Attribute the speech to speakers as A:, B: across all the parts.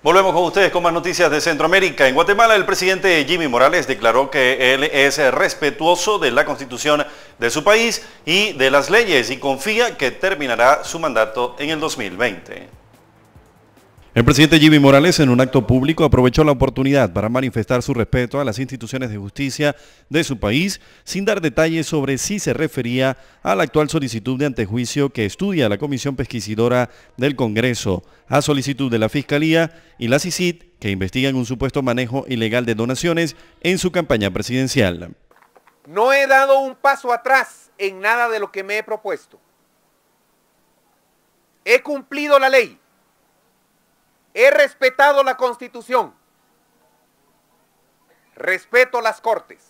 A: Volvemos con ustedes con más noticias de Centroamérica. En Guatemala, el presidente Jimmy Morales declaró que él es respetuoso de la constitución de su país y de las leyes y confía que terminará su mandato en el 2020. El presidente Jimmy Morales en un acto público aprovechó la oportunidad para manifestar su respeto a las instituciones de justicia de su país sin dar detalles sobre si se refería a la actual solicitud de antejuicio que estudia la Comisión Pesquisidora del Congreso a solicitud de la Fiscalía y la CICIT que investigan un supuesto manejo ilegal de donaciones en su campaña presidencial.
B: No he dado un paso atrás en nada de lo que me he propuesto. He cumplido la ley He respetado la constitución. Respeto las cortes.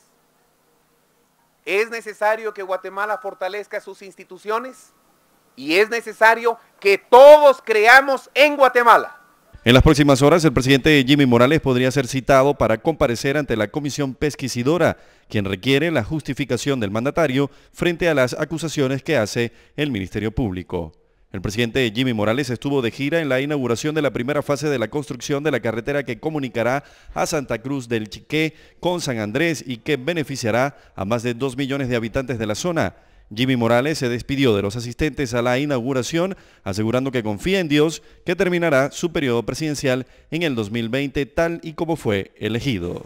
B: Es necesario que Guatemala fortalezca sus instituciones y es necesario que todos creamos en Guatemala.
A: En las próximas horas, el presidente Jimmy Morales podría ser citado para comparecer ante la comisión pesquisidora, quien requiere la justificación del mandatario frente a las acusaciones que hace el Ministerio Público. El presidente Jimmy Morales estuvo de gira en la inauguración de la primera fase de la construcción de la carretera que comunicará a Santa Cruz del Chiqué con San Andrés y que beneficiará a más de 2 millones de habitantes de la zona. Jimmy Morales se despidió de los asistentes a la inauguración, asegurando que confía en Dios que terminará su periodo presidencial en el 2020 tal y como fue elegido.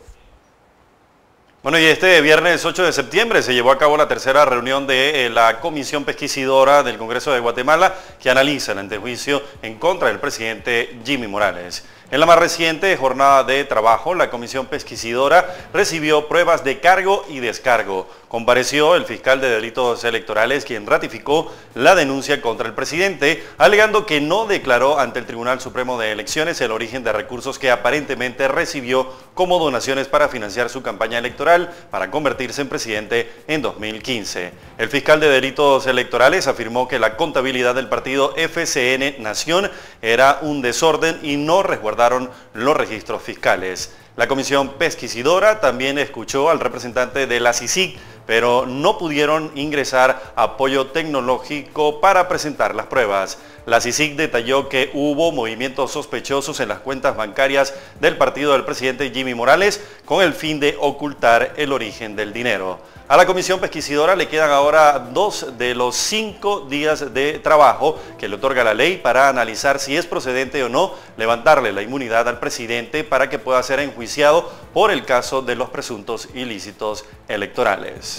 A: Bueno, y este viernes 8 de septiembre se llevó a cabo la tercera reunión de eh, la Comisión Pesquisidora del Congreso de Guatemala que analiza el antejuicio en contra del presidente Jimmy Morales. En la más reciente jornada de trabajo, la comisión pesquisidora recibió pruebas de cargo y descargo. Compareció el fiscal de delitos electorales quien ratificó la denuncia contra el presidente, alegando que no declaró ante el Tribunal Supremo de Elecciones el origen de recursos que aparentemente recibió como donaciones para financiar su campaña electoral para convertirse en presidente en 2015. El fiscal de delitos electorales afirmó que la contabilidad del partido FCN Nación era un desorden y no resguardaba los registros fiscales. La comisión pesquisidora también escuchó al representante de la CICIC, pero no pudieron ingresar apoyo tecnológico para presentar las pruebas. La CICIC detalló que hubo movimientos sospechosos en las cuentas bancarias del partido del presidente Jimmy Morales con el fin de ocultar el origen del dinero. A la comisión pesquisidora le quedan ahora dos de los cinco días de trabajo que le otorga la ley para analizar si es procedente o no levantarle la inmunidad al presidente para que pueda ser enjuiciado por el caso de los presuntos ilícitos electorales.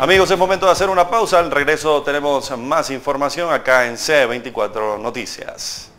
A: Amigos, es momento de hacer una pausa. Al regreso tenemos más información acá en C24 Noticias.